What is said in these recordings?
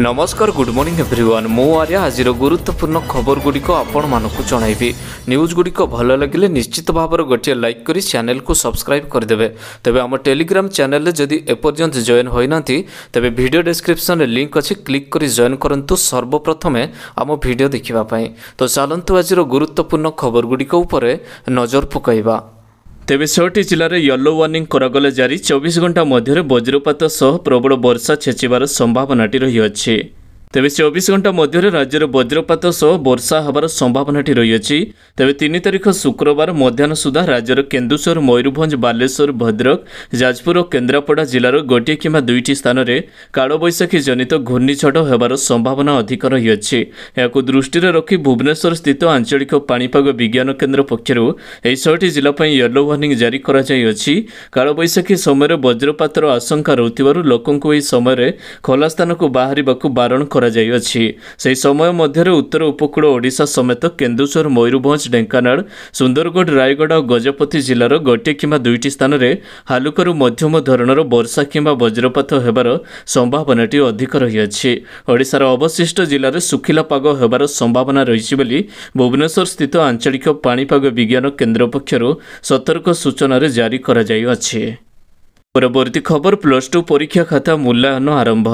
ନମସ୍କାର good morning everyone ମୁଁ ଆର୍ଯ୍ୟ ଆଜିର ଗୁରୁତ୍ୱପୂର୍ଣ୍ଣ ଖବରଗୁଡ଼ିକ ଆପଣମାନଙ୍କୁ ଜଣାଇବି ନ୍ୟୁଜ୍ଗୁଡ଼ିକ ଭଲ ଲାଗିଲେ ନିଶ୍ଚିତ ଭାବରେ ଗୋଟିଏ ଲାଇକ୍ କରି ଚ୍ୟାନେଲ୍କୁ ସବସ୍କ୍ରାଇବ୍ କରିଦେବେ ତେବେ ଆମ ଟେଲିଗ୍ରାମ୍ ଚ୍ୟାନେଲ୍ରେ ଯଦି ଏପର୍ଯ୍ୟନ୍ତ ଜଏନ୍ ହୋଇନାହାନ୍ତି ତେବେ ଭିଡ଼ିଓ ଡେସ୍କ୍ରିପ୍ସନ୍ରେ ଲିଙ୍କ୍ ଅଛି କ୍ଲିକ୍ କରି ଜଏନ୍ କରନ୍ତୁ ସର୍ବପ୍ରଥମେ ଆମ ଭିଡ଼ିଓ ଦେଖିବା ପାଇଁ ତ ଚାଲନ୍ତୁ ଆଜିର ଗୁରୁତ୍ୱପୂର୍ଣ୍ଣ ଖବରଗୁଡ଼ିକ ଉପରେ ନଜର ପକାଇବା ତେବେ ଛଅଟି ଜିଲ୍ଲାରେ ୟେଲୋ ୱାର୍ଣ୍ଣିଂ କରାଗଲେ ଜାରି ଚବିଶ ଘଣ୍ଟା ମଧ୍ୟରେ ବଜ୍ରପାତ ସହ ପ୍ରବଳ ବର୍ଷା ଛେଚିବାର ସମ୍ଭାବନାଟି ରହିଅଛି ତେବେ ଚବିଶ ଘଣ୍ଟା ମଧ୍ୟରେ ରାଜ୍ୟରେ ବଜ୍ରପାତ ସହ ବର୍ଷା ହେବାର ସମ୍ଭାବନାଟି ରହିଅଛି ତେବେ ତିନି ତାରିଖ ଶୁକ୍ରବାର ମଧ୍ୟାହ୍ନ ସୁଦ୍ଧା ରାଜ୍ୟର କେନ୍ଦୁଝର ମୟୂରଭଞ୍ଜ ବାଲେଶ୍ୱର ଭଦ୍ରକ ଯାଜପୁର ଓ କେନ୍ଦ୍ରାପଡ଼ା ଜିଲ୍ଲାର ଗୋଟିଏ କିମ୍ବା ଦୁଇଟି ସ୍ଥାନରେ କାଳବୈଶାଖୀ ଜନିତ ଘୂର୍ଣ୍ଣିଝଡ଼ ହେବାର ସମ୍ଭାବନା ଅଧିକ ରହିଅଛି ଏହାକୁ ଦୃଷ୍ଟିରେ ରଖି ଭୁବନେଶ୍ୱର ସ୍ଥିତ ଆଞ୍ଚଳିକ ପାଣିପାଗ ବିଜ୍ଞାନ କେନ୍ଦ୍ର ପକ୍ଷରୁ ଏହି ଶହେଟି ଜିଲ୍ଲା ପାଇଁ ୟେଲୋ ୱାର୍ଣ୍ଣିଂ ଜାରି କରାଯାଇଅଛି କାଳବୈଶାଖୀ ସମୟରେ ବଜ୍ରପାତର ଆଶଙ୍କା ରହୁଥିବାରୁ ଲୋକଙ୍କୁ ଏହି ସମୟରେ ଖୋଲା ସ୍ଥାନକୁ ବାହାରିବାକୁ ବାରଣ କର କରାଯାଇଅଛି ସେହି ସମୟ ମଧ୍ୟରେ ଉତ୍ତର ଉପକୂଳ ଓଡ଼ିଶା ସମେତ କେନ୍ଦୁଝର ମୟୂରଭଞ୍ଜ ଢେଙ୍କାନାଳ ସୁନ୍ଦରଗଡ଼ ରାୟଗଡ଼ ଓ ଗଜପତି ଜିଲ୍ଲାର ଗୋଟିଏ କିମ୍ବା ଦୁଇଟି ସ୍ଥାନରେ ହାଲୁକାରୁ ମଧ୍ୟମ ଧରଣର ବର୍ଷା କିମ୍ବା ବଜ୍ରପାତ ହେବାର ସମ୍ଭାବନାଟି ଅଧିକ ରହିଅଛି ଓଡ଼ିଶାର ଅବଶିଷ୍ଟ ଜିଲ୍ଲାରେ ଶୁଖିଲା ପାଗ ହେବାର ସମ୍ଭାବନା ରହିଛି ବୋଲି ଭୁବନେଶ୍ୱର ସ୍ଥିତ ଆଞ୍ଚଳିକ ପାଣିପାଗ ବିଜ୍ଞାନ କେନ୍ଦ୍ର ପକ୍ଷରୁ ସତର୍କ ସୂଚନାରେ ଜାରି କରାଯାଇଅଛି ପରବର୍ତ୍ତୀ ଖବର ପ୍ଲସ୍ ଟୁ ପରୀକ୍ଷା ଖାତା ମୂଲ୍ୟାୟନ ଆରମ୍ଭ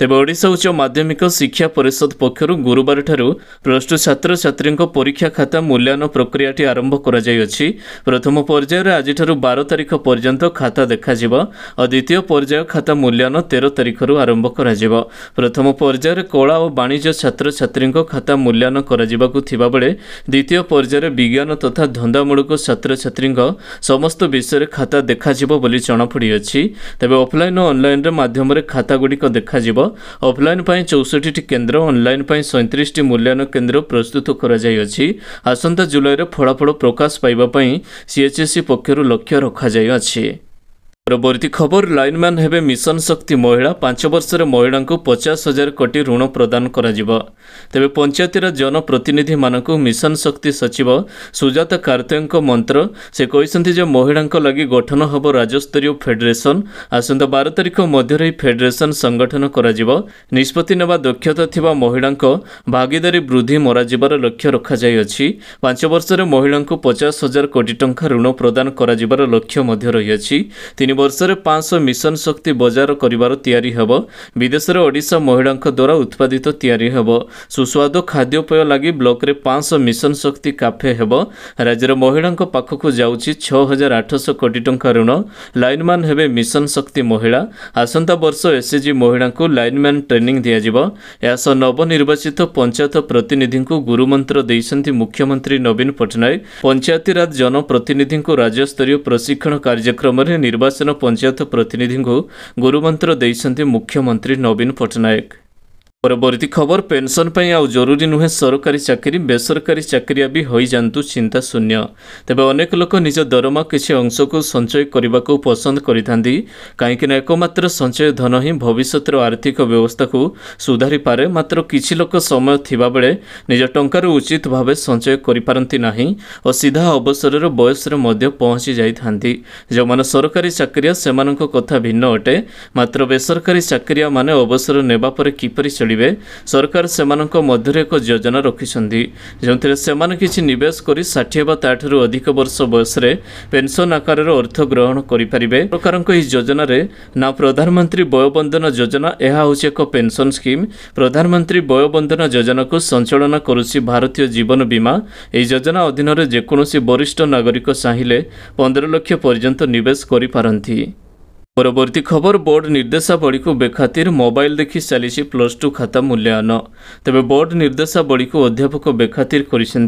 ତେବେ ଓଡ଼ିଶା ଉଚ୍ଚ ମାଧ୍ୟମିକ ଶିକ୍ଷା ପରିଷଦ ପକ୍ଷରୁ ଗୁରୁବାରଠାରୁ ପ୍ଲସ୍ ଟୁ ଛାତ୍ରଛାତ୍ରୀଙ୍କ ପରୀକ୍ଷା ଖାତା ମୂଲ୍ୟାୟନ ପ୍ରକ୍ରିୟାଟି ଆରମ୍ଭ କରାଯାଇଅଛି ପ୍ରଥମ ପର୍ଯ୍ୟାୟରେ ଆଜିଠାରୁ ବାର ତାରିଖ ପର୍ଯ୍ୟନ୍ତ ଖାତା ଦେଖାଯିବ ଆଉ ଦ୍ୱିତୀୟ ପର୍ଯ୍ୟାୟ ଖାତା ମୂଲ୍ୟାୟନ ତେର ତାରିଖରୁ ଆରମ୍ଭ କରାଯିବ ପ୍ରଥମ ପର୍ଯ୍ୟାୟରେ କଳା ଓ ବାଣିଜ୍ୟ ଛାତ୍ରଛାତ୍ରୀଙ୍କ ଖାତା ମୂଲ୍ୟାୟନ କରାଯିବାକୁ ଥିବାବେଳେ ଦ୍ୱିତୀୟ ପର୍ଯ୍ୟାୟରେ ବିଜ୍ଞାନ ତଥା ଧନ୍ଦାମୂଳକ ଛାତ୍ରଛାତ୍ରୀଙ୍କ ସମସ୍ତ ବିଷୟରେ ଖାତା ଦେଖାଯିବ ବୋଲି ଜଣାପଡ଼ିଅଛି ତେବେ ଅଫ୍ଲାଇନ୍ ଓ ଅନ୍ଲାଇନ୍ରେ ମାଧ୍ୟମରେ ଖାତାଗୁଡ଼ିକ ଦେଖାଯିବ ଅଫ୍ଲାଇନ୍ ପାଇଁ ଚଉଷଠିଟି କେନ୍ଦ୍ର ଅନ୍ଲାଇନ୍ ପାଇଁ ସଇଁତିରିଶଟି ମୂଲ୍ୟାୟନ କେନ୍ଦ୍ର ପ୍ରସ୍ତୁତ କରାଯାଇଅଛି ଆସନ୍ତା ଜୁଲାଇରେ ଫଳାଫଳ ପ୍ରକାଶ ପାଇବା ପାଇଁ ସିଏଚ୍ଏସ୍ସି ପକ୍ଷରୁ ଲକ୍ଷ୍ୟ ରଖାଯାଇଅଛି পরবর্তী খবর লাইনম্যান হেবে মিশন শক্তি মহিলা পাঁচ বর্ষের মহিলা পচাশ হাজার কোটি ঋণ প্রদান করা তবে পঞ্চায়েতর জনপ্রতিনিধি মানুষ মিশন শক্তি সচিব সুজাত কার্তেয়ঙ্ক মন্ত্র সে কিন্তু যে মহিলা লাগি গঠন হব রাজ্যস্তরীয় ফেডেরেসন আসন্তা বার তারিখ মধ্যে এই ফেডেরেসন সংগঠন করা নিষ্পতি নেওয়া দক্ষতা থাকা মহিলা ভাগিদারী বৃদ্ধি মরাযিবার লক্ষ্য রখাযাই পাঁচ বর্ষের মহিলা পচাশ হাজার কোটি টঙ্কা ঋণ প্রদান করা লক্ষ্য রয়েছে তিনি ବର୍ଷରେ ପାଞ୍ଚଶହ ମିଶନ ଶକ୍ତି ବଜାର କରିବାର ତିଆରି ହେବ ବିଦେଶରେ ଓଡ଼ିଶା ମହିଳାଙ୍କ ଦ୍ୱାରା ଉତ୍ପାଦିତ ତିଆରି ହେବ ସୁସ୍ୱାଦ ଖାଦ୍ୟପେୟ ଲାଗି ବ୍ଲକରେ ପାଞ୍ଚଶହ ମିଶନ ଶକ୍ତି କାଫେ ହେବ ରାଜ୍ୟର ମହିଳାଙ୍କ ପାଖକୁ ଯାଉଛି ଛଅ ହଜାର ଆଠଶହ କୋଟି ଟଙ୍କା ଋଣ ଲାଇନ୍ମ୍ୟାନ୍ ହେବେ ମିଶନ ଶକ୍ତି ମହିଳା ଆସନ୍ତା ବର୍ଷ ଏସ୍ଏଚ୍ଜି ମହିଳାଙ୍କୁ ଲାଇନ୍ମ୍ୟାନ୍ ଟ୍ରେନିଂ ଦିଆଯିବ ଏହା ସହ ନବନିର୍ବାଚିତ ପଞ୍ଚାୟତ ପ୍ରତିନିଧିଙ୍କୁ ଗୁରୁମନ୍ତ୍ର ଦେଇଛନ୍ତି ମୁଖ୍ୟମନ୍ତ୍ରୀ ନବୀନ ପଟ୍ଟନାୟକ ପଞ୍ଚାୟତିରାଜ ଜନପ୍ରତିନିଧିଙ୍କୁ ରାଜ୍ୟସ୍ତରୀୟ ପ୍ରଶିକ୍ଷଣ କାର୍ଯ୍ୟକ୍ରମରେ ନିର୍ବାଚନ ପଞ୍ଚାୟତ ପ୍ରତିନିଧିଙ୍କୁ ଗୁରୁମନ୍ତ୍ର ଦେଇଛନ୍ତି ମୁଖ୍ୟମନ୍ତ୍ରୀ ନବୀନ ପଟ୍ଟନାୟକ ପରବର୍ତ୍ତୀ ଖବର ପେନ୍ସନ୍ ପାଇଁ ଆଉ ଜରୁରୀ ନୁହେଁ ସରକାରୀ ଚାକିରି ବେସରକାରୀ ଚାକିରିଆ ବି ହୋଇଯାଆନ୍ତୁ ଚିନ୍ତା ଶୂନ୍ୟ ତେବେ ଅନେକ ଲୋକ ନିଜ ଦରମା କିଛି ଅଂଶକୁ ସଞ୍ଚୟ କରିବାକୁ ପସନ୍ଦ କରିଥାନ୍ତି କାହିଁକିନା ଏକମାତ୍ର ସଞ୍ଚୟ ଧନ ହିଁ ଭବିଷ୍ୟତର ଆର୍ଥିକ ବ୍ୟବସ୍ଥାକୁ ସୁଧାରିପାରେ ମାତ୍ର କିଛି ଲୋକ ସମୟ ଥିବାବେଳେ ନିଜ ଟଙ୍କାରୁ ଉଚିତ ଭାବେ ସଞ୍ଚୟ କରିପାରନ୍ତି ନାହିଁ ଓ ସିଧା ଅବସରର ବୟସରେ ମଧ୍ୟ ପହଞ୍ଚି ଯାଇଥାନ୍ତି ଯେଉଁମାନେ ସରକାରୀ ଚାକିରିଆ ସେମାନଙ୍କ କଥା ଭିନ୍ନ ଅଟେ ମାତ୍ର ବେସରକାରୀ ଚାକିରିଆମାନେ ଅବସର ନେବା ପରେ କିପରି ଚଳିବ କରିପାରିବେ ସରକାର ସେମାନଙ୍କ ମଧ୍ୟରେ ଏକ ଯୋଜନା ରଖିଛନ୍ତି ଯେଉଁଥିରେ ସେମାନେ କିଛି ନିବେଶ କରି ଷାଠିଏ ବା ତାଠାରୁ ଅଧିକ ବର୍ଷ ବୟସରେ ପେନ୍ସନ୍ ଆକାରର ଅର୍ଥ ଗ୍ରହଣ କରିପାରିବେ ସରକାରଙ୍କ ଏହି ଯୋଜନାରେ ନା ପ୍ରଧାନମନ୍ତ୍ରୀ ବୟବନ୍ଦନା ଯୋଜନା ଏହା ହେଉଛି ଏକ ପେନ୍ସନ୍ ସ୍କିମ୍ ପ୍ରଧାନମନ୍ତ୍ରୀ ବୟବନ୍ଦନା ଯୋଜନାକୁ ସଞ୍ଚାଳନ କରୁଛି ଭାରତୀୟ ଜୀବନ ବୀମା ଏହି ଯୋଜନା ଅଧୀନରେ ଯେକୌଣସି ବରିଷ୍ଠ ନାଗରିକ ଚାହିଁଲେ ପନ୍ଦର ଲକ୍ଷ ପର୍ଯ୍ୟନ୍ତ ନିବେଶ କରିପାରନ୍ତି পরবর্তী খবর বোর্ড নির্দেশাবলীকে বেখাতির মোবাইল দেখি চালিছে প্লস টু খাতা মূল্যায়ন তবে বোর্ড নির্দেশাবলীকে অধ্যাপক বেখাতির করেছেন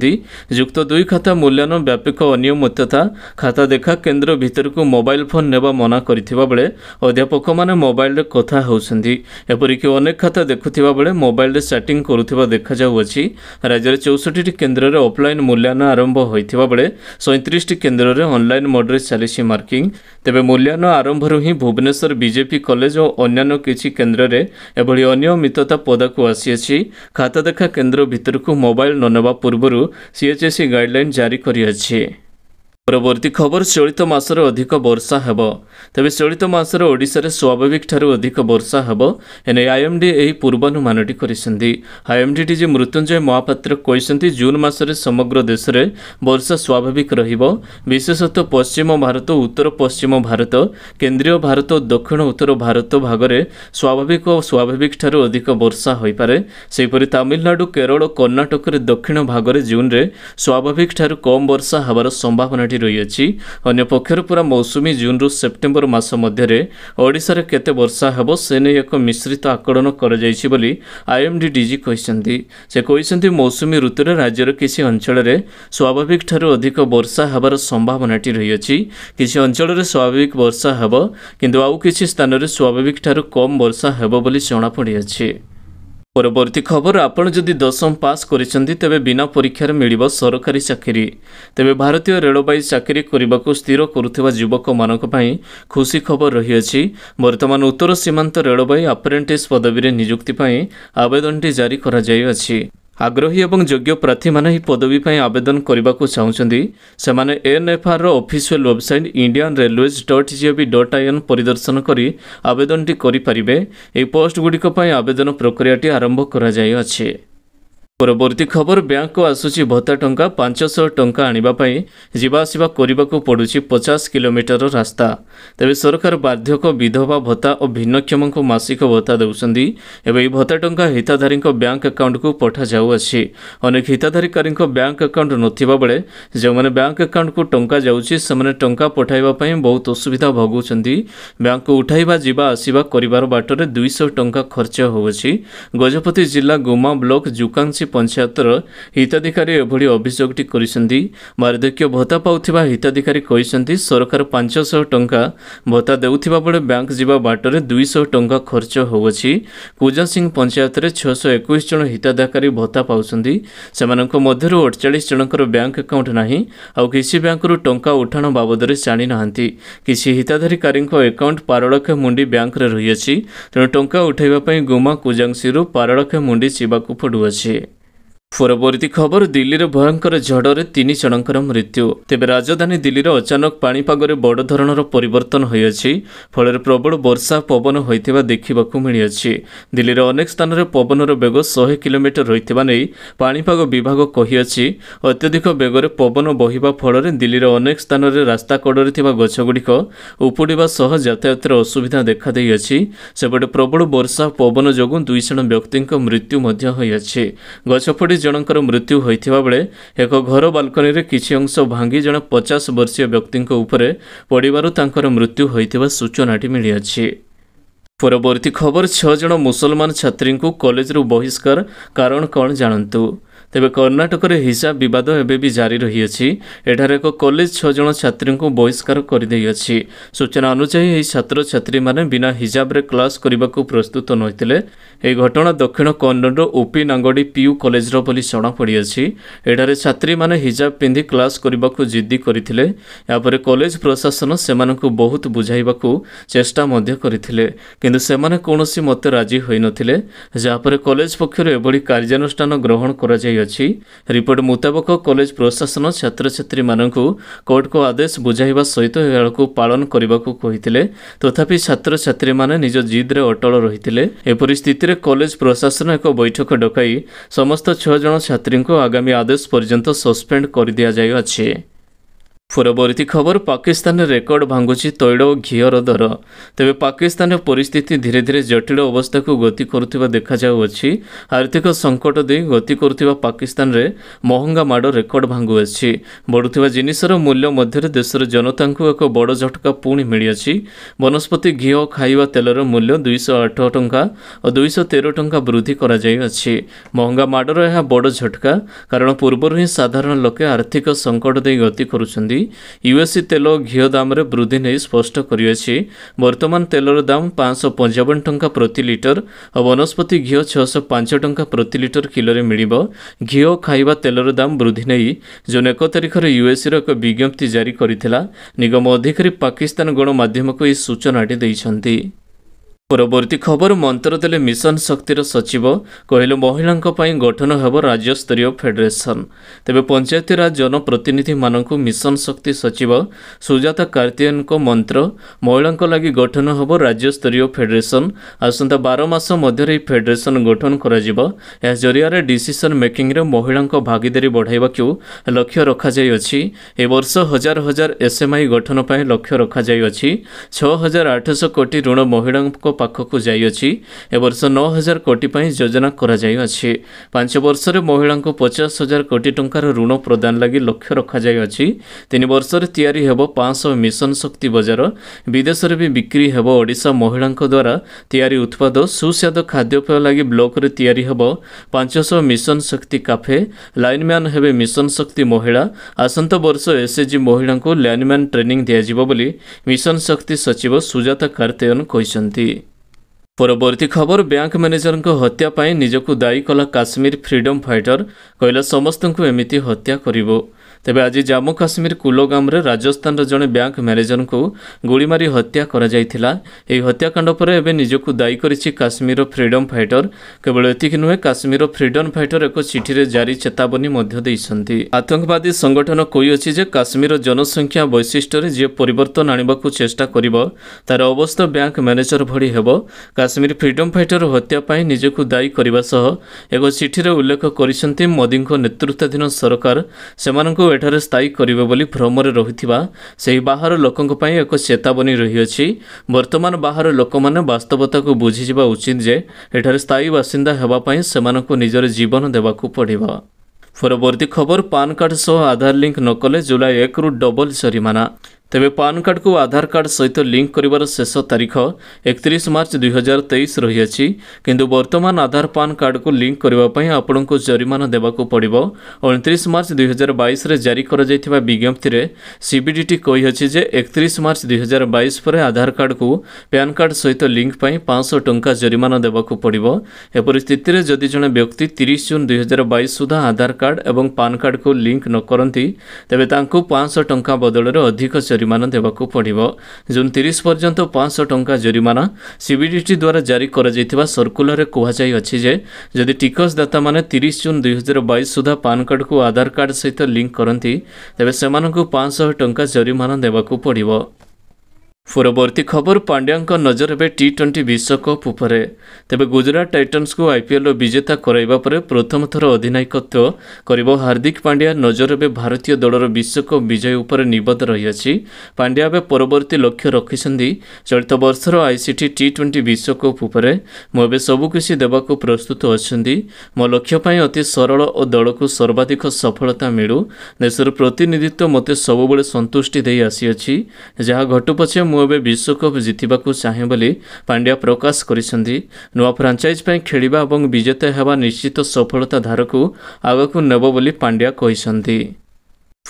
যুক্ত দুই খাতা মূল্যায়ন ব্যাপক অনিয়মিততা খাতা দেখা কেন্দ্র ভিতরক মোবাইল ফোন নেওয়া মনা করে অধ্যাপক মানে মোবাইলে কথা হচ্ছেন এপরিকি অনেক খাতা দেখুবা বেড়ে মোবাইলে চাটিং করুবা দেখা যাওয়াছি রাজ্যের চৌষঠিটি কেন্দ্রের অফলাইন মূল্যায়ন আরম্ভ হয়ে বেড়ে সৈত্রিশটি কেন্দ্রের অনলাইন মোডে চালিছে মার্কিং তবে মূল্যায়ন আরম্ভରୁ ହିଁ ଭୁବନେଶ୍ୱର ବିଜେପି କଲେଜ ଓ ଅନ୍ୟାନ୍ୟ କିଛି କେନ୍ଦ୍ରରେ ଏଭଳି ଅନିୟମିତତା ପଦାକୁ ଆସିଅଛି ଖାତା ଦେଖା କେନ୍ଦ୍ର ଭିତରକୁ ମୋବାଇଲ୍ ନ ନେବା ପୂର୍ବରୁ ସିଏଚ୍ଏସ୍ସି ଗାଇଡ୍ଲାଇନ୍ ଜାରି କରିଅଛି ପରବର୍ତ୍ତୀ ଖବର ଚଳିତ ମାସରେ ଅଧିକ ବର୍ଷା ହେବ ତେବେ ଚଳିତ ମାସରେ ଓଡ଼ିଶାରେ ସ୍ୱାଭାବିକଠାରୁ ଅଧିକ ବର୍ଷା ହେବ ଏନେଇ ଆଇଏମ୍ଡି ଏହି ପୂର୍ବାନୁମାନଟି କରିଛନ୍ତି ଆଇଏମ୍ଡି ଡିଜି ମୃତ୍ୟୁଞ୍ଜୟ ମହାପାତ୍ର କହିଛନ୍ତି ଜୁନ୍ ମାସରେ ସମଗ୍ର ଦେଶରେ ବର୍ଷା ସ୍ୱାଭାବିକ ରହିବ ବିଶେଷତଃ ପଶ୍ଚିମ ଭାରତ ଉତ୍ତର ପଶ୍ଚିମ ଭାରତ କେନ୍ଦ୍ରୀୟ ଭାରତ ଓ ଦକ୍ଷିଣ ଉତ୍ତର ଭାରତ ଭାଗରେ ସ୍ୱାଭାବିକ ଓ ସ୍ୱାଭାବିକଠାରୁ ଅଧିକ ବର୍ଷା ହୋଇପାରେ ସେହିପରି ତାମିଲନାଡୁ କେରଳ ଓ କର୍ଣ୍ଣାଟକରେ ଦକ୍ଷିଣ ଭାଗରେ ଜୁନ୍ରେ ସ୍ୱାଭାବିକଠାରୁ କମ୍ ବର୍ଷା ହେବାର ସମ୍ଭାବନାଟି ରହିଅଛି ଅନ୍ୟପକ୍ଷରୁ ପୁରା ମୌସୁମୀ ଜୁନ୍ରୁ ସେପ୍ଟେମ୍ବର ମାସ ମଧ୍ୟରେ ଓଡ଼ିଶାରେ କେତେ ବର୍ଷା ହେବ ସେ ନେଇ ଏକ ମିଶ୍ରିତ ଆକଳନ କରାଯାଇଛି ବୋଲି ଆଇଏମ୍ଡି ଡିଜି କହିଛନ୍ତି ସେ କହିଛନ୍ତି ମୌସୁମୀ ଋତୁରେ ରାଜ୍ୟର କିଛି ଅଞ୍ଚଳରେ ସ୍ୱାଭାବିକଠାରୁ ଅଧିକ ବର୍ଷା ହେବାର ସମ୍ଭାବନାଟି ରହିଅଛି କିଛି ଅଞ୍ଚଳରେ ସ୍ୱାଭାବିକ ବର୍ଷା ହେବ କିନ୍ତୁ ଆଉ କିଛି ସ୍ଥାନରେ ସ୍ୱାଭାବିକଠାରୁ କମ୍ ବର୍ଷା ହେବ ବୋଲି ଜଣାପଡ଼ିଅଛି পরবর্তী খবর আপনার যদি দশম পাস করেছেন তবে বিনা পরীক্ষার মিলব সরকারি চাকরি তবে ভারতীয় রেলবাই চাকরি করা স্থির করুবা যুবক মানুষ খুশি খবর রয়েছে বর্তমান উত্তর সীমান্ত রেলবাই আপ্রেটিস পদবীরে নিযুক্তি আবেদনটি জারি করা ଆଗ୍ରହୀ ଏବଂ ଯୋଗ୍ୟ ପ୍ରାର୍ଥୀମାନେ ଏହି ପଦବୀ ପାଇଁ ଆବେଦନ କରିବାକୁ ଚାହୁଁଛନ୍ତି ସେମାନେ ଏନ୍ଏଫ୍ଆର୍ର official website Indian railways dot gov dot in ପରିଦର୍ଶନ କରି ଆବେଦନଟି କରିପାରିବେ ଏହି ପୋଷ୍ଟଗୁଡ଼ିକ ପାଇଁ ଆବେଦନ ପ୍ରକ୍ରିୟାଟି ଆରମ୍ଭ କରାଯାଇଅଛି ପରବର୍ତ୍ତୀ ଖବର ବ୍ୟାଙ୍କକୁ ଆସୁଛି ଭତ୍ତା ଟଙ୍କା ପାଞ୍ଚଶହ ଟଙ୍କା ଆଣିବା ପାଇଁ ଯିବା ଆସିବା କରିବାକୁ ପଡ଼ୁଛି ପଚାଶ କିଲୋମିଟର ରାସ୍ତା ତେବେ ସରକାର ବାର୍ଦ୍ଧକ୍ୟ ବିଧବା ଭତ୍ତା ଓ ଭିନ୍ନକ୍ଷମଙ୍କୁ ମାସିକ ଭତ୍ତା ଦେଉଛନ୍ତି ଏବେ ଏହି ଭତ୍ତା ଟଙ୍କା ହିତାଧାରୀଙ୍କ ବ୍ୟାଙ୍କ ଆକାଉଣ୍ଟକୁ ପଠାଯାଉଅଛି ଅନେକ ହିତାଧିକାରୀଙ୍କ ବ୍ୟାଙ୍କ ଆକାଉଣ୍ଟ ନଥିବା ବେଳେ ଯେଉଁମାନେ ବ୍ୟାଙ୍କ ଆକାଉଣ୍ଟକୁ ଟଙ୍କା ଯାଉଛି ସେମାନେ ଟଙ୍କା ପଠାଇବା ପାଇଁ ବହୁତ ଅସୁବିଧା ଭୋଗୁଛନ୍ତି ବ୍ୟାଙ୍କକୁ ଉଠାଇବା ଯିବା ଆସିବା କରିବାର ବାଟରେ ଦୁଇଶହ ଟଙ୍କା ଖର୍ଚ୍ଚ ହେଉଅଛି ଗଜପତି ଜିଲ୍ଲା ଗୁମା ବ୍ଲକ ଜୁକାଂସି ପଞ୍ଚାୟତର ହିତାଧିକାରୀ ଏଭଳି ଅଭିଯୋଗଟି କରିଛନ୍ତି ବାର୍ଦ୍ଧକ୍ୟ ଭତ୍ତା ପାଉଥିବା ହିତାଧିକାରୀ କହିଛନ୍ତି ସରକାର ପାଞ୍ଚଶହ ଟଙ୍କା ଭତ୍ତା ଦେଉଥିବା ବେଳେ ବ୍ୟାଙ୍କ ଯିବା ବାଟରେ ଦୁଇଶହ ଟଙ୍କା ଖର୍ଚ୍ଚ ହେଉଅଛି କୁଜା ସିଂ ପଞ୍ଚାୟତରେ ଛଅଶହ ଏକୋଇଶ ଜଣ ହିତାଧିକାରୀ ଭତ୍ତା ପାଉଛନ୍ତି ସେମାନଙ୍କ ମଧ୍ୟରୁ ଅଠଚାଳିଶ ଜଣଙ୍କର ବ୍ୟାଙ୍କ ଆକାଉଣ୍ଟ ନାହିଁ ଆଉ କିଛି ବ୍ୟାଙ୍କରୁ ଟଙ୍କା ଉଠାଣ ବାବଦରେ ଜାଣିନାହାନ୍ତି କିଛି ହିତାଧିକାରୀଙ୍କ ଆକାଉଣ୍ଟ ପାରଳଖେ ମୁଣ୍ଡି ବ୍ୟାଙ୍କରେ ରହିଅଛି ତେଣୁ ଟଙ୍କା ଉଠାଇବା ପାଇଁ ଗୁମା କୁଜାଂଶୀରୁ ପାରଳଖେ ମୁଣ୍ଡି ଯିବାକୁ ପଡ଼ୁଅଛି ପରବର୍ତ୍ତୀ ଖବର ଦିଲ୍ଲୀରେ ଭୟଙ୍କର ଝଡ଼ରେ ତିନି ଜଣଙ୍କର ମୃତ୍ୟୁ ତେବେ ରାଜଧାନୀ ଦିଲ୍ଲୀର ଅଚାନକ ପାଣିପାଗରେ ବଡ଼ ଧରଣର ପରିବର୍ତ୍ତନ ହୋଇଅଛି ଫଳରେ ପ୍ରବଳ ବର୍ଷା ପବନ ହୋଇଥିବା ଦେଖିବାକୁ ମିଳିଅଛି ଦିଲ୍ଲୀର ଅନେକ ସ୍ଥାନରେ ପବନର ବେଗ ଶହେ କିଲୋମିଟର ରହିଥିବା ନେଇ ପାଣିପାଗ ବିଭାଗ କହିଅଛି ଅତ୍ୟଧିକ ବେଗରେ ପବନ ବହିବା ଫଳରେ ଦିଲ୍ଲୀର ଅନେକ ସ୍ଥାନରେ ରାସ୍ତା କଡ଼ରେ ଥିବା ଗଛଗୁଡ଼ିକ ଉପୁଡ଼ିବା ସହ ଯାତାୟାତରେ ଅସୁବିଧା ଦେଖାଦେଇଅଛି ସେପଟେ ପ୍ରବଳ ବର୍ଷା ପବନ ଯୋଗୁଁ ଦୁଇ ଜଣ ବ୍ୟକ୍ତିଙ୍କ ମୃତ୍ୟୁ ମଧ୍ୟ ହୋଇଅଛି ଗଛ ଅଠତିରିଶ ଜଣଙ୍କର ମୃତ୍ୟୁ ହୋଇଥିବା ବେଳେ ଏକ ଘର ବାଲକୋନିରେ କିଛି ଅଂଶ ଭାଙ୍ଗି ଜଣେ ପଚାଶ ବର୍ଷୀୟ ବ୍ୟକ୍ତିଙ୍କ ଉପରେ ପଡ଼ିବାରୁ ତାଙ୍କର ମୃତ୍ୟୁ ହୋଇଥିବା ସୂଚନାଟି ମିଳିଅଛି ପରବର୍ତ୍ତୀ ଖବର ଛଅ ଜଣ ମୁସଲମାନ ଛାତ୍ରୀଙ୍କୁ କଲେଜରୁ ବହିଷ୍କାର କାରଣ କ'ଣ ଜାଣନ୍ତୁ ତେବେ କର୍ଣ୍ଣାଟକରେ ହିସାବ ବିବାଦ ଏବେ ବି ଜାରି ରହିଅଛି ଏଠାରେ ଏକ କଲେଜ ଛଅ ଜଣ ଛାତ୍ରୀଙ୍କୁ ବହିଷ୍କାର କରିଦେଇଅଛି ସୂଚନା ଅନୁଯାୟୀ ଏହି ଛାତ୍ରଛାତ୍ରୀମାନେ ବିନା ହିଜାବରେ କ୍ଲାସ୍ କରିବାକୁ ପ୍ରସ୍ତୁତ ନଥିଲେ ଏହି ଘଟଣା ଦକ୍ଷିଣ କନ୍ନଡ଼ର ଓପି ନାଙ୍ଗଡ଼ି ପିୟୁ କଲେଜର ବୋଲି ଜଣାପଡ଼ିଅଛି ଏଠାରେ ଛାତ୍ରୀମାନେ ହିଜାବ ପିନ୍ଧି କ୍ଲାସ୍ କରିବାକୁ ଜିଦ୍ଦି କରିଥିଲେ ଏହାପରେ କଲେଜ ପ୍ରଶାସନ ସେମାନଙ୍କୁ ବହୁତ ବୁଝାଇବାକୁ ଚେଷ୍ଟା ମଧ୍ୟ କରିଥିଲେ କିନ୍ତୁ ସେମାନେ କୌଣସି ମତେ ରାଜି ହୋଇନଥିଲେ ଯାହାପରେ କଲେଜ ପକ୍ଷରୁ ଏଭଳି କାର୍ଯ୍ୟାନୁଷ୍ଠାନ ଗ୍ରହଣ କରାଯାଇ ଅଛି ରିପୋର୍ଟ ମୁତାବକ କଲେଜ ପ୍ରଶାସନ ଛାତ୍ରଛାତ୍ରୀମାନଙ୍କୁ କୋର୍ଟଙ୍କ ଆଦେଶ ବୁଝାଇବା ସହିତ ଏହାକୁ ପାଳନ କରିବାକୁ କହିଥିଲେ ତଥାପି ଛାତ୍ରଛାତ୍ରୀମାନେ ନିଜ ଜିଦ୍ରେ ଅଟଳ ରହିଥିଲେ ଏପରି ସ୍ଥିତିରେ କଲେଜ ପ୍ରଶାସନ ଏକ ବୈଠକ ଡକାଇ ସମସ୍ତ ଛଅ ଜଣ ଛାତ୍ରୀଙ୍କୁ ଆଗାମୀ ଆଦେଶ ପର୍ଯ୍ୟନ୍ତ ସସ୍ପେଣ୍ଡ କରିଦିଆଯାଇଅଛି পরবর্তী খবর পাকিস্তানে রেকর্ড ভাঙ্গুଛି ତୈଳ ଓ ଘିଅର ଦର ତେବେ ପାକିସ୍ତାନରେ ପରିସ୍ଥିତି ଧୀରେ ଧୀରେ ଜଟିଳ ଅବସ୍ଥାକୁ ଗତି କରୁଥିବା ଦେଖାଯାଉଅଛି ଆର୍ଥିକ ସଙ୍କଟ ଦେଇ ଗତି କରୁଥିବା ପାକିସ୍ତାନରେ ମହଙ୍ଗା ମାଡ଼ ରେକର୍ଡ ଭାଙ୍ଗୁଅଛି ବଢ଼ୁଥିବା ଜିନିଷର ମୂଲ୍ୟ ମଧ୍ୟରେ ଦେଶର ଜନତାଙ୍କୁ ଏକ ବଡ଼ ଝଟକା ପୁଣି ମିଳିଅଛି ବନସ୍ପତି ଘିଅ ଖାଇବା ତେଲର ମୂଲ୍ୟ ଦୁଇଶହ ଆଠ ଟଙ୍କା ଓ ଦୁଇଶହ ତେର ଟଙ୍କା ବୃଦ୍ଧି କରାଯାଇଅଛି ମହଙ୍ଗା ମାଡ଼ର ଏହା ବଡ଼ ଝଟକା କାରଣ ପୂର୍ବରୁ ହିଁ ସାଧାରଣ ଲୋକେ ଆର୍ଥିକ ସଙ୍କଟ ଦେଇ ଗତି କରୁଛନ୍ତି ୟୁଏସ୍ସି ତେଲ ଘିଅ ଦାମରେ ବୃଦ୍ଧି ନେଇ ସ୍ପଷ୍ଟ କରିଅଛି ବର୍ତ୍ତମାନ ତେଲର ଦାମ ପାଞ୍ଚଶହ ପଞ୍ଚାବନ ଟଙ୍କା ପ୍ରତି ଲିଟର ଓ ବନସ୍ପତି ଘିଅ ଛଅଶହ ପାଞ୍ଚ ଟଙ୍କା ପ୍ରତି ଲିଟର କିଲୋରେ ମିଳିବ ଘିଅ ଖାଇବା ତେଲର ଦାମ ବୃଦ୍ଧି ନେଇ ଜୁନ୍ ଏକ ତାରିଖରେ ୟୁଏସ୍ସିର ଏକ ବିଜ୍ଞପ୍ତି ଜାରି କରିଥିଲା ନିଗମ ଅଧିକାରୀ ପାକିସ୍ତାନ ଗଣମାଧ୍ୟମକୁ ଏହି ସୂଚନାଟି ଦେଇଛନ୍ତି ପରବର୍ତ୍ତୀ ଖବର ମନ୍ତ୍ର ଦେଲେ ମିଶନ ଶକ୍ତିର ସଚିବ କହିଲେ ମହିଳାଙ୍କ ପାଇଁ ଗଠନ ହେବ ରାଜ୍ୟସ୍ତରୀୟ ଫେଡେରେସନ୍ ତେବେ ପଞ୍ଚାୟତିରାଜ ଜନପ୍ରତିନିଧିମାନଙ୍କୁ ମିଶନ ଶକ୍ତି ସଚିବ ସୁଜାତା କାର୍ତ୍ତିୟନଙ୍କ ମନ୍ତ୍ର ମହିଳାଙ୍କ ଲାଗି ଗଠନ ହେବ ରାଜ୍ୟସ୍ତରୀୟ ଫେଡେରେସନ୍ ଆସନ୍ତା ବାର ମାସ ମଧ୍ୟରେ ଏହି ଫେଡେରେସନ୍ ଗଠନ କରାଯିବ ଏହା ଜରିଆରେ ଡିସିସନ୍ ମେକିଂରେ ମହିଳାଙ୍କ ଭାଗିଦାରୀ ବଢ଼ାଇବାକୁ ଲକ୍ଷ୍ୟ ରଖାଯାଇଅଛି ଏ ବର୍ଷ ହଜାର ହଜାର ଏସ୍ଏମ୍ଆଇ ଗଠନ ପାଇଁ ଲକ୍ଷ୍ୟ ରଖାଯାଇଅଛି ଛଅ ହଜାର ଆଠଶହ କୋଟି ଋଣ ମହିଳାଙ୍କ ପାଖକୁ ଯାଇଅଛି ଏବର୍ଷ ନଅ ହଜାର କୋଟି ପାଇଁ ଯୋଜନା କରାଯାଇଅଛି ପାଞ୍ଚ ବର୍ଷରେ ମହିଳାଙ୍କୁ ପଚାଶ ହଜାର କୋଟି ଟଙ୍କାର ଋଣ ପ୍ରଦାନ ଲାଗି ଲକ୍ଷ୍ୟ ରଖାଯାଇଅଛି ତିନି ବର୍ଷରେ ତିଆରି ହେବ ପାଞ୍ଚଶହ ମିଶନ ଶକ୍ତି ବଜାର ବିଦେଶରେ ବି ବିକ୍ରି ହେବ ଓଡ଼ିଶା ମହିଳାଙ୍କ ଦ୍ୱାରା ତିଆରି ଉତ୍ପାଦ ସୁସ୍ୱାଦୁ ଖାଦ୍ୟପେୟ ଲାଗି ବ୍ଲକରେ ତିଆରି ହେବ ପାଞ୍ଚଶହ ମିଶନ ଶକ୍ତି କାଫେ ଲାଇନମ୍ୟାନ୍ ହେବେ ମିଶନ ଶକ୍ତି ମହିଳା ଆସନ୍ତା ବର୍ଷ ଏସ୍ଏଜି ମହିଳାଙ୍କୁ ଲ୍ୟାଣ୍ଡମ୍ୟାନ୍ ଟ୍ରେନିଂ ଦିଆଯିବ ବୋଲି ମିଶନ ଶକ୍ତି ସଚିବ ସୁଜାତା କାର୍ତ୍ତେୟନ କହିଛନ୍ତି পরবর্তী খবর ব্যাঙ্ক ম্যানেজরক হত্যা পাই নিজক দায়ী কলা কাশ্মীর ফ্রিডম ফাইটর কহিলা সমস্ত এমিতি হত্যা করবু ତେବେ ଆଜି ଜାମ୍ମୁ କାଶ୍ମୀର କୁଲଗାମରେ ରାଜସ୍ଥାନର ଜଣେ ବ୍ୟାଙ୍କ ମ୍ୟାନେଜରଙ୍କୁ ଗୁଳି ମାରି ହତ୍ୟା କରାଯାଇଥିଲା ଏହି ହତ୍ୟାକାଣ୍ଡ ପରେ ଏବେ ନିଜକୁ ଦାୟୀ କରିଛି କାଶ୍ମୀରର ଫ୍ରିଡମ୍ ଫାଇଟର କେବଳ ଏତିକି ନୁହେଁ କାଶ୍ମୀରର ଫ୍ରିଡମ୍ ଫାଇଟର ଏକ ଚିଠିରେ ଜାରି ଚେତାବନୀ ମଧ୍ୟ ଦେଇଛନ୍ତି ଆତଙ୍କବାଦୀ ସଂଗଠନ କହିଅଛି ଯେ କାଶ୍ମୀରର ଜନସଂଖ୍ୟା ବୈଶିଷ୍ଟ୍ୟରେ ଯିଏ ପରିବର୍ତ୍ତନ ଆଣିବାକୁ ଚେଷ୍ଟା କରିବ ତା'ର ଅବସ୍ଥା ବ୍ୟାଙ୍କ ମ୍ୟାନେଜର ଭଳି ହେବ କାଶ୍ମୀର ଫ୍ରିଡମ୍ ଫାଇଟର ହତ୍ୟା ପାଇଁ ନିଜକୁ ଦାୟୀ କରିବା ସହ ଏକ ଚିଠିରେ ଉଲ୍ଲେଖ କରିଛନ୍ତି ମୋଦିଙ୍କ ନେତୃତ୍ୱାଧୀନ ସରକାର ସେମାନଙ୍କୁ ଏଠାରେ ସ୍ଥାୟୀ କରିବେ ବୋଲି ଭ୍ରମରେ ରହିଥିବା ସେହି ବାହାର ଲୋକଙ୍କ ପାଇଁ ଏକ ଚେତାବନୀ ରହିଅଛି ବର୍ତ୍ତମାନ ବାହାର ଲୋକମାନେ ବାସ୍ତବତାକୁ ବୁଝିଯିବା ଉଚିତ ଯେ ଏଠାରେ ସ୍ଥାୟୀ ବାସିନ୍ଦା ହେବା ପାଇଁ ସେମାନଙ୍କୁ ନିଜର ଜୀବନ ଦେବାକୁ ପଡ଼ିବ ପରବର୍ତ୍ତୀ ଖବର ପାନ୍ କାର୍ଡ଼ ସହ ଆଧାର ଲିଙ୍କ୍ ନକଲେ ଜୁଲାଇ ଏକରୁ ଡବଲ୍ ଜରିମାନା ତେବେ ପାନ୍ କାର୍ଡ଼କୁ ଆଧାର କାର୍ଡ଼ ସହିତ ଲିଙ୍କ୍ କରିବାର ଶେଷ ତାରିଖ ଏକତିରିଶ ମାର୍ଚ୍ଚ ଦୁଇହଜାର ତେଇଶ ରହିଅଛି କିନ୍ତୁ ବର୍ତ୍ତମାନ ଆଧାର ପାନ୍ କାର୍ଡ଼କୁ ଲିଙ୍କ୍ କରିବା ପାଇଁ ଆପଣଙ୍କୁ ଜରିମାନା ଦେବାକୁ ପଡ଼ିବ ଅଣତିରିଶ ମାର୍ଚ୍ଚ ଦୁଇହଜାର ବାଇଶରେ ଜାରି କରାଯାଇଥିବା ବିଜ୍ଞପ୍ତିରେ ସିବିଡିଟି କହିଅଛି ଯେ ଏକତିରିଶ ମାର୍ଚ୍ଚ ଦୁଇହଜାର ବାଇଶ ପରେ ଆଧାର କାର୍ଡ଼କୁ ପ୍ୟାନ୍ କାର୍ଡ଼ ସହିତ ଲିଙ୍କ୍ ପାଇଁ ପାଞ୍ଚଶହ ଟଙ୍କା ଜରିମାନା ଦେବାକୁ ପଡ଼ିବ ଏପରି ସ୍ଥିତିରେ ଯଦି ଜଣେ ବ୍ୟକ୍ତି ତିରିଶ ଜୁନ୍ ଦୁଇହଜାର ବାଇଶ ସୁଦ୍ଧା ଆଧାର କାର୍ଡ଼ ଏବଂ ପାନ୍ କାର୍ଡ଼କୁ ଲିଙ୍କ୍ ନ କରନ୍ତି ତେବେ ତାଙ୍କୁ ପାଞ୍ଚଶହ ଟଙ୍କା ବଦଳରେ ଅଧିକ ଜରିମାନା ଦେବାକୁ ପଡ଼ିବ ଜୁନ୍ ତିରିଶ ପର୍ଯ୍ୟନ୍ତ ପାଞ୍ଚଶହ ଟଙ୍କା ଜରିମାନା ସିବିଡିଟି ଦ୍ୱାରା ଜାରି କରାଯାଇଥିବା ସର୍କୁଲାରରେ କୁହାଯାଇଅଛି ଯେ ଯଦି ଟିକସଦାତାମାନେ ତିରିଶ ଜୁନ୍ ଦୁଇହଜାର ବାଇଶ ସୁଦ୍ଧା ପାନ୍ କାର୍ଡ଼କୁ ଆଧାର କାର୍ଡ଼ ସହିତ ଲିଙ୍କ୍ କରନ୍ତି ତେବେ ସେମାନଙ୍କୁ ପାଞ୍ଚଶହ ଟଙ୍କା ଜରିମାନା ଦେବାକୁ ପଡ଼ିବ ପରବର୍ତ୍ତୀ ଖବର ପାଣ୍ଡ୍ୟାଙ୍କ ନଜର ଏବେ ଟି ଟ୍ୱେଣ୍ଟି ବିଶ୍ୱକପ୍ ଉପରେ ତେବେ ଗୁଜରାଟ ଟାଇଟନ୍ସକୁ ଆଇପିଏଲ୍ର ବିଜେତା କରାଇବା ପରେ ପ୍ରଥମ ଥର ଅଧିନାୟକତ୍ୱ କରିବ ହାର୍ଦ୍ଦିକ ପାଣ୍ଡ୍ୟା ନଜର ଏବେ ଭାରତୀୟ ଦଳର ବିଶ୍ୱକପ୍ ବିଜୟ ଉପରେ ନିବଦ୍ଧ ରହିଅଛି ପାଣ୍ଡ୍ୟା ଏବେ ପରବର୍ତ୍ତୀ ଲକ୍ଷ୍ୟ ରଖିଛନ୍ତି ଚଳିତ ବର୍ଷର ଆଇସିଟି ଟି ଟ୍ୱେଣ୍ଟି ବିଶ୍ୱକପ୍ ଉପରେ ମୁଁ ଏବେ ସବୁକିଛି ଦେବାକୁ ପ୍ରସ୍ତୁତ ଅଛନ୍ତି ମୋ ଲକ୍ଷ୍ୟ ପାଇଁ ଅତି ସରଳ ଓ ଦଳକୁ ସର୍ବାଧିକ ସଫଳତା ମିଳୁ ଦେଶର ପ୍ରତିନିଧିତ୍ୱ ମୋତେ ସବୁବେଳେ ସନ୍ତୁଷ୍ଟି ଦେଇ ଆସିଅଛି ଯାହା ଘଟୁ ପଛେ ମୁଁ ମୁଁ ଏବେ ବିଶ୍ୱକପ୍ ଜିତିବାକୁ ଚାହେଁ ବୋଲି ପାଣ୍ଡ୍ୟା ପ୍ରକାଶ କରିଛନ୍ତି ନୂଆ ଫ୍ରାଞ୍ଚାଇଜ୍ ପାଇଁ ଖେଳିବା ଏବଂ ବିଜେତା ହେବା ନିଶ୍ଚିତ ସଫଳତା ଧାରକୁ ଆଗକୁ ନେବ ବୋଲି ପାଣ୍ଡ୍ୟା କହିଛନ୍ତି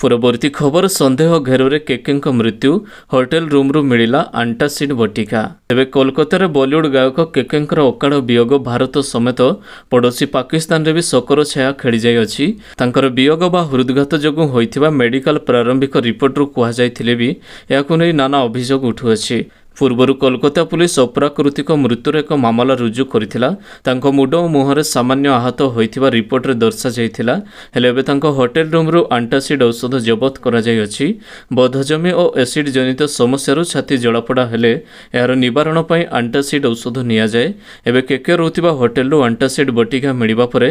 ପରବର୍ତ୍ତୀ ଖବର ସନ୍ଦେହ ଘେରରେ କେକେଙ୍କ ମୃତ୍ୟୁ ହୋଟେଲ ରୁମ୍ରୁ ମିଳିଲା ଆଣ୍ଟାସିଡ୍ ବଟିକା ତେବେ କୋଲକାତାରେ ବଲିଉଡ୍ ଗାୟକ କେକେଙ୍କର ଅକାଳ ବିୟୋଗ ଭାରତ ସମେତ ପଡ଼ୋଶୀ ପାକିସ୍ତାନରେ ବି ଶୋକର ଛାୟା ଖେଳିଯାଇଅଛି ତାଙ୍କର ବିୟୋଗ ବା ହୃଦ୍ଘାତ ଯୋଗୁଁ ହୋଇଥିବା ମେଡିକାଲ ପ୍ରାରମ୍ଭିକ ରିପୋର୍ଟରୁ କୁହାଯାଇଥିଲେ ବି ଏହାକୁ ନେଇ ନାନା ଅଭିଯୋଗ ଉଠୁଅଛି ପୂର୍ବରୁ କୋଲକାତା ପୁଲିସ୍ ଅପ୍ରାକୃତିକ ମୃତ୍ୟୁର ଏକ ମାମଲା ରୁଜୁ କରିଥିଲା ତାଙ୍କ ମୁଣ୍ଡ ଓ ମୁହଁରେ ସାମାନ୍ୟ ଆହତ ହୋଇଥିବା ରିପୋର୍ଟରେ ଦର୍ଶାଯାଇଥିଲା ହେଲେ ଏବେ ତାଙ୍କ ହୋଟେଲ ରୁମ୍ରୁ ଆଣ୍ଟାସିଡ୍ ଔଷଧ ଜବତ କରାଯାଇଅଛି ବଦ୍ଧଜମି ଓ ଏସିଡ୍ ଜନିତ ସମସ୍ୟାରୁ ଛାତି ଜଳାପୋଡ଼ା ହେଲେ ଏହାର ନିବାରଣ ପାଇଁ ଆଣ୍ଟାସିଡ୍ ଔଷଧ ନିଆଯାଏ ଏବେ କେକେ ରହୁଥିବା ହୋଟେଲରୁ ଆଣ୍ଟାସିଡ୍ ବଟିକା ମିଳିବା ପରେ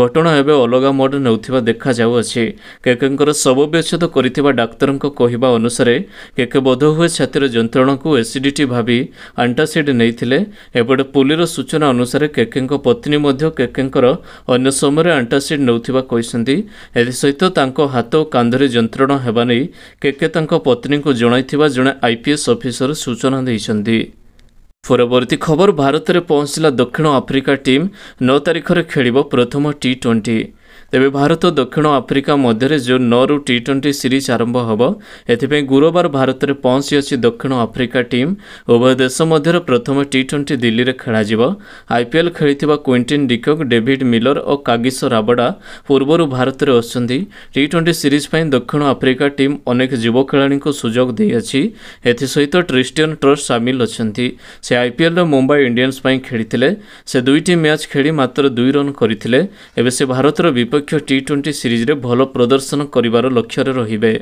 ଘଟଣା ଏବେ ଅଲଗା ମୋଡ଼ ନେଉଥିବା ଦେଖାଯାଉଅଛି କେକେଙ୍କର ଶବବ୍ୟଚ୍ଛେଦ କରିଥିବା ଡାକ୍ତରଙ୍କ କହିବା ଅନୁସାରେ କେକେ ବୋଧହୁଏ ଛାତିର ଯନ୍ତ୍ରଣାକୁ ଏସିଡ୍ ଇଡିଟି ଭାବି ଆଣ୍ଟାସିଡ୍ ନେଇଥିଲେ ଏପଟେ ପୁଲିର ସୂଚନା ଅନୁସାରେ କେକେଙ୍କ ପତ୍ନୀ ମଧ୍ୟ କେକେଙ୍କର ଅନ୍ୟ ସମୟରେ ଆଣ୍ଟାସିଡ୍ ନେଉଥିବା କହିଛନ୍ତି ଏଥିସହିତ ତାଙ୍କ ହାତ ଓ କାନ୍ଧରେ ଯନ୍ତ୍ରଣା ହେବା ନେଇ କେକେ ତାଙ୍କ ପତ୍ନୀଙ୍କୁ ଜଣାଇଥିବା ଜଣେ ଆଇପିଏସ୍ ଅଫିସର ସୂଚନା ଦେଇଛନ୍ତି ପରବର୍ତ୍ତୀ ଖବର ଭାରତରେ ପହଞ୍ଚିଲା ଦକ୍ଷିଣ ଆଫ୍ରିକା ଟିମ୍ ନଅ ତାରିଖରେ ଖେଳିବ ପ୍ରଥମ ଟି ଟ୍ୱେଣ୍ଟି ତେବେ ଭାରତ ଦକ୍ଷିଣ ଆଫ୍ରିକା ମଧ୍ୟରେ ଜୁନ୍ ନଅରୁ ଟି ଟ୍ୱେଣ୍ଟି ସିରିଜ୍ ଆରମ୍ଭ ହେବ ଏଥିପାଇଁ ଗୁରୁବାର ଭାରତରେ ପହଞ୍ଚିଅଛି ଦକ୍ଷିଣ ଆଫ୍ରିକା ଟିମ୍ ଉଭୟ ଦେଶ ମଧ୍ୟରେ ପ୍ରଥମ ଟି ଟ୍ୱେଣ୍ଟି ଦିଲ୍ଲୀରେ ଖେଳାଯିବ ଆଇପିଏଲ୍ ଖେଳିଥିବା କ୍ୱିଣ୍ଟିନ୍ ଡିକକ୍ ଡେଭିଡ୍ ମିଲର ଓ କାଗିସ ରାବଡ଼ା ପୂର୍ବରୁ ଭାରତରେ ଅଛନ୍ତି ଟି ଟ୍ୱେଣ୍ଟି ସିରିଜ୍ ପାଇଁ ଦକ୍ଷିଣ ଆଫ୍ରିକା ଟିମ୍ ଅନେକ ଯୁବ ଖେଳାଳିଙ୍କୁ ସୁଯୋଗ ଦେଇଅଛି ଏଥିସହିତ ଟ୍ରିଷ୍ଟିୟନ୍ ଟ୍ରଷ୍ଟ ସାମିଲ ଅଛନ୍ତି ସେ ଆଇପିଏଲ୍ର ମୁମ୍ବାଇ ଇଣ୍ଡିଆନ୍ସ ପାଇଁ ଖେଳିଥିଲେ ସେ ଦୁଇଟି ମ୍ୟାଚ୍ ଖେଳି ମାତ୍ର ଦୁଇ ରନ୍ କରିଥିଲେ ଏବେ ସେ ଭାରତର ବିପକ୍ଷ ଏକପକ୍ଷ ଟି ଟ୍ୱେଣ୍ଟି ସିରିଜ୍ରେ ଭଲ ପ୍ରଦର୍ଶନ କରିବାର ଲକ୍ଷ୍ୟରେ ରହିବେ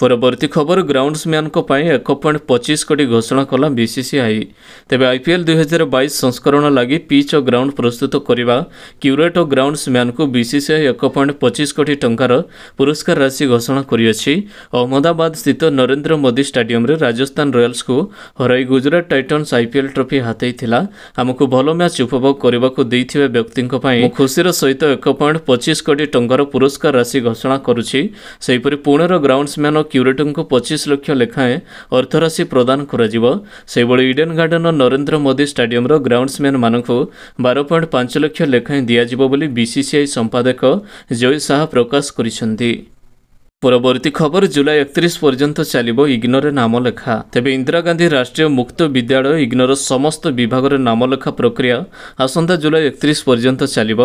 ପରବର୍ତ୍ତୀ ଖବର ଗ୍ରାଉଣ୍ଡସମ୍ୟାନଙ୍କ ପାଇଁ ଏକ ପଏଣ୍ଟ ପଚିଶ କୋଟି ଘୋଷଣା କଲା ବିସିସିଆଇ ତେବେ ଆଇପିଏଲ୍ ଦୁଇହଜାର ବାଇଶ ସଂସ୍କରଣ ଲାଗି ପିଚ୍ ଓ ଗ୍ରାଉଣ୍ଡ ପ୍ରସ୍ତୁତ କରିବା କ୍ୟୁରେଟ୍ ଓ ଗ୍ରାଉଣ୍ଡସମ୍ୟାନଙ୍କୁ ବିସିସିଆଇ ଏକ ପଏଣ୍ଟ ପଚିଶ କୋଟି ଟଙ୍କାର ପୁରସ୍କାର ରାଶି ଘୋଷଣା କରିଅଛି ଅହମ୍ମଦାବାଦ ସ୍ଥିତ ନରେନ୍ଦ୍ର ମୋଦି ଷ୍ଟାଡିୟମରେ ରାଜସ୍ଥାନ ରୟାଲ୍ସକୁ ହରାଇ ଗୁଜରାଟ ଟାଇଟନ୍ସ ଆଇପିଏଲ୍ ଟ୍ରଫି ହାତେଇଥିଲା ଆମକୁ ଭଲ ମ୍ୟାଚ୍ ଉପଭୋଗ କରିବାକୁ ଦେଇଥିବା ବ୍ୟକ୍ତିଙ୍କ ପାଇଁ ମୁଁ ଖୁସିର ସହିତ ଏକ ପଏଣ୍ଟ ପଚିଶ କୋଟି ଟଙ୍କାର ପୁରସ୍କାର ରାଶି ଘୋଷଣା କରୁଛି ସେହିପରି ପୁଣେର ଗ୍ରାଉଣ୍ଡସମ୍ୟାନ କ୍ୟୁରେଟରଙ୍କୁ ପଚିଶ ଲକ୍ଷ ଲେଖାଏଁ ଅର୍ଥରାଶି ପ୍ରଦାନ କରାଯିବ ସେହିଭଳି ଇଡେନ୍ ଗାର୍ଡେନ୍ର ନରେନ୍ଦ୍ର ମୋଦି ଷ୍ଟାଡିୟମ୍ର ଗ୍ରାଉଣ୍ଡସମ୍ୟାନ୍ମାନଙ୍କୁ ବାର ପଏଣ୍ଟ ପାଞ୍ଚ ଲକ୍ଷ ଲେଖାଏଁ ଦିଆଯିବ ବୋଲି ବିସିସିଆଇ ସମ୍ପାଦକ ଜୟ ଶାହା ପ୍ରକାଶ କରିଛନ୍ତି পরবর্তী খবর জুলাই একত্রিশ পর্যন্ত চালিব ইগ্নোরে নাম লেখা তেবে ইন্দিরা গান্ধী রাষ্ট্রীয় মুক্ত বিদ্যালয় ইগ্নোর সমস্ত বিভাগের নাম লেখা প্রক্রিয়া আসন্তা জুলাই একত্রিশ পর্যন্ত চালিব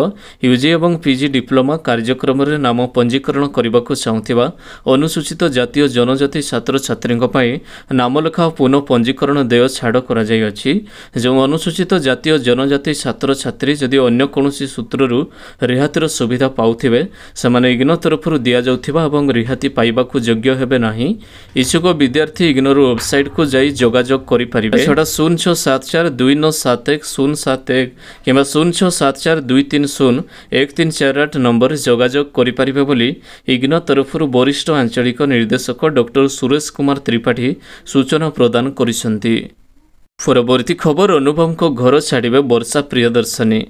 ইউজি এবং পিজি ডিপ্লোমা কার্যক্রমের নাম পঞ্জীকরণ করা চাহিদা অনুসূচিত জাতীয় জনজাতি ছাত্রছাত্রী নাম নামলেখা পুনঃ পঞ্জীকরণ দেয় ছাড় করা যাই যে অনুসূচিত জাতীয় জনজাতি ছাত্রছাত্রী যদি অন্য কৌশি সূত্রর রিহাতির সুবিধা পাওয়া সে ইগ্নো তরফর দিয়া যাওয়া এবং রিহাতি অতি পাইবাକୁ যোগ্য হেবে নাহি ইসুকো বিদ্যার্থী ইগনোর ওয়েবসাইট কো যাই যোগাযোগ করি পারিবে 06742971071 হেবা 06742301348 নম্বরে যোগাযোগ করি পারিবে বলি ইগন তরফৰ বৰिष्ट আঞ্চলিক নিৰदेशक ডক্টৰ சுரேশ কুমার ত্রিপাঠি সূচন প্রদান কৰিছନ୍ତି পরবর্তী খবর অনুভবঙ্ ঘর ছাড়বে বর্ষা প্রিয়দর্শনী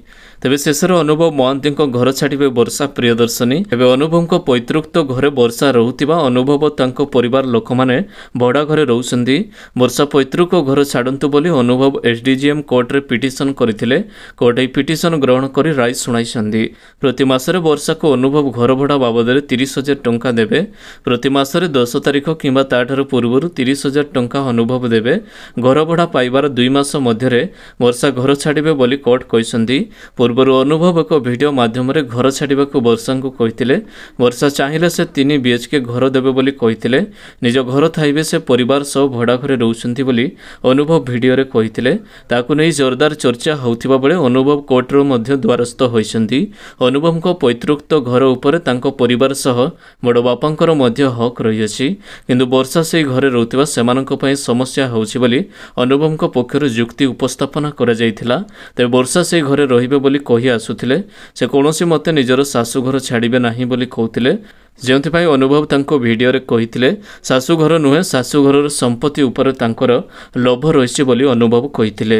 তবে শেষে অনুভব মহান্তি ঘর ছাড়বে বর্ষা প্রিয়দর্শনী এবে অনুভবঙ্ পৈতৃক্ত ঘরে বর্ষা রুথিবা অনুভব তাঙ্ক পরিবার লোকমানে ভড়া ঘরে রহুছন্তি বর্ষা পৈতৃক ঘর ছাড়ন্তু বলি অনুভব এসডিজিএম কোর্টরে পিটিশন করিলে কোর্ট এই পিটিশন গ্রহণ করে রায় শুনাইছন্তি প্রতি মাসরে বর্ষাকু অনুভব ঘর ভড়া বাবদরে তিরিশ হাজার টঙ্কা দেবে প্রতি মাসরে দশ তারিখ কিংবা তাঠার পূর্বর তিরিশ হাজার টঙ্কা অনুভব দেবে ঘর ভড়া পাইবা ଯିବାର ଦୁଇ ମାସ ମଧ୍ୟରେ ବର୍ଷା ଘର ଛାଡ଼ିବେ ବୋଲି କୋର୍ଟ କହିଛନ୍ତି ପୂର୍ବରୁ ଅନୁଭବ ଏକ ଭିଡ଼ିଓ ମାଧ୍ୟମରେ ଘର ଛାଡ଼ିବାକୁ ବର୍ଷାଙ୍କୁ କହିଥିଲେ ବର୍ଷା ଚାହିଁଲେ ସେ ତିନି ବିଏଚ୍କେ ଘର ଦେବେ ବୋଲି କହିଥିଲେ ନିଜ ଘର ଥାଇବେ ସେ ପରିବାର ସହ ଭଡ଼ା ଘରେ ରହୁଛନ୍ତି ବୋଲି ଅନୁଭବ ଭିଡ଼ିଓରେ କହିଥିଲେ ତାକୁ ନେଇ ଜୋରଦାର ଚର୍ଚ୍ଚା ହେଉଥିବା ବେଳେ ଅନୁଭବ କୋର୍ଟରୁ ମଧ୍ୟ ଦ୍ୱାରସ୍ଥ ହୋଇଛନ୍ତି ଅନୁଭବଙ୍କ ପୈତୃକ୍ତ ଘର ଉପରେ ତାଙ୍କ ପରିବାର ସହ ବଡ଼ବାପାଙ୍କର ମଧ୍ୟ ହକ୍ ରହିଅଛି କିନ୍ତୁ ବର୍ଷା ସେହି ଘରେ ରହୁଥିବା ସେମାନଙ୍କ ପାଇଁ ସମସ୍ୟା ହେଉଛି ବୋଲି ଅନୁଭବଙ୍କ ତାଙ୍କ ପକ୍ଷରୁ ଯୁକ୍ତି ଉପସ୍ଥାପନ କରାଯାଇଥିଲା ତେବେ ବର୍ଷା ସେ ଘରେ ରହିବେ ବୋଲି କହି ଆସୁଥିଲେ ସେ କୌଣସି ମତେ ନିଜର ଶାଶୁଘର ଛାଡ଼ିବେ ନାହିଁ ବୋଲି କହୁଥିଲେ ଯେଉଁଥିପାଇଁ ଅନୁଭବ ତାଙ୍କ ଭିଡ଼ିଓରେ କହିଥିଲେ ଶାଶୁଘର ନୁହେଁ ଶାଶୁଘରର ସମ୍ପତ୍ତି ଉପରେ ତାଙ୍କର ଲୋଭ ରହିଛି ବୋଲି ଅନୁଭବ କହିଥିଲେ